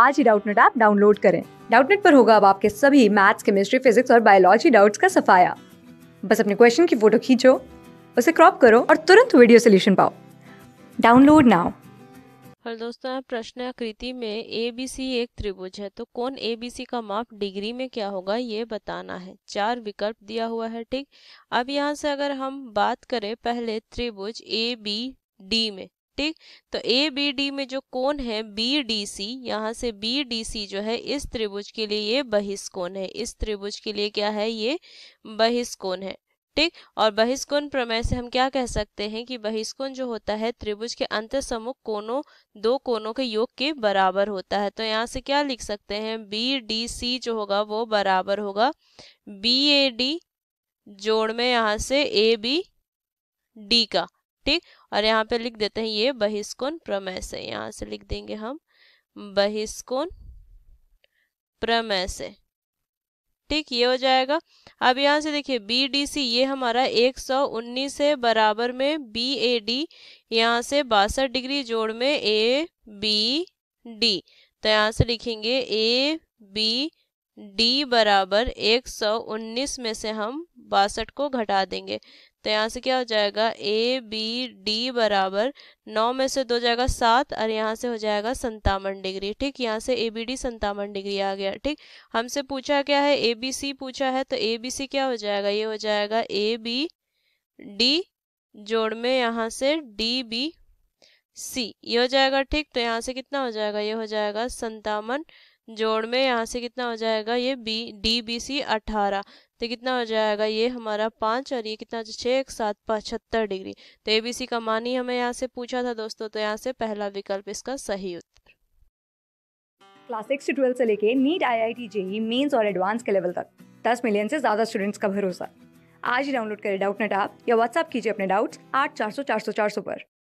आज ही Doubtnut app download करें डाउटनेट पर होगा अब आपके सभी मैथ्स केमिस्ट्री फिजिक्स और बायोलॉजी डाउट्स का सफाया बस अपने क्वेश्चन की फोटो खींचो उसे क्रॉप करो और तुरंत वीडियो सोल्यूशन पाओ डाउनलोड नाउ हेलो दोस्तों यहाँ प्रश्न आकृति में ए बी सी एक त्रिभुज है तो कौन ए बी सी का माप डिग्री में क्या होगा ये बताना है चार विकल्प दिया हुआ है ठीक अब यहाँ से अगर हम बात करें पहले त्रिभुज ए बी डी में ठीक तो ए बी डी में जो कोण है बी डी सी यहाँ से बी डी सी जो है इस त्रिभुज के लिए ये बहिष्कोण है इस त्रिभुज के लिए क्या है ये बहिष्कोण है ठीक और बहिष्कोण प्रमेय से हम क्या कह सकते हैं कि बहिष्कोण जो होता है त्रिभुज के अंत सम्मुख कोनों दो कोनों के योग के बराबर होता है तो यहाँ से क्या लिख सकते हैं बी डी सी जो होगा वो बराबर होगा बी ए डी जोड़ में यहाँ से ए बी डी का ठीक और यहाँ पे लिख देते हैं ये बहिष्कोण प्रमेय से यहाँ से लिख देंगे हम बहिष्कोण प्रमेय से ठीक ये हो जाएगा अब यहाँ से देखिए बी डी सी ये हमारा 119 है बराबर में बी ए डी यहाँ से बासठ डिग्री जोड़ में ए बी डी तो यहाँ से लिखेंगे ए बी डी बराबर 119 में से हम बासठ को घटा देंगे तो यहाँ से क्या हो जाएगा ए बी डी बराबर नौ में से दो जाएगा सात और यहाँ से हो जाएगा संतावन डिग्री ठीक यहाँ से ए बी डी संतावन डिग्री आ गया ठीक हमसे पूछा क्या है ए बी सी पूछा है तो ए बी सी क्या हो जाएगा ये हो जाएगा ए बी डी जोड़ में यहाँ से डी बी सी ये हो जाएगा ठीक तो यहाँ से कितना हो जाएगा ये हो जाएगा संतावन जोड़ में यहाँ से कितना हो जाएगा ये बी डी बी सी अठारह तो कितना हो जाएगा ये हमारा पाँच और ये कितना छः एक सात पचहत्तर डिग्री तो ए बी सी का मान ही हमें यहाँ से पूछा था दोस्तों तो यहाँ से पहला विकल्प इसका सही उत्तर क्लास सिक्स से ट्वेल्व से लेके NEET I I T JEE mains और एडवांस के लेवल तक दस मिलियन से ज़्यादा स्टूडेंट्स का भरोसा आज ही डाउनलोड करें डाउट नेट आप या व्हाट्सअप कीजिए अपने डाउट्स आठ चार सौ चार सौ चार सौ पर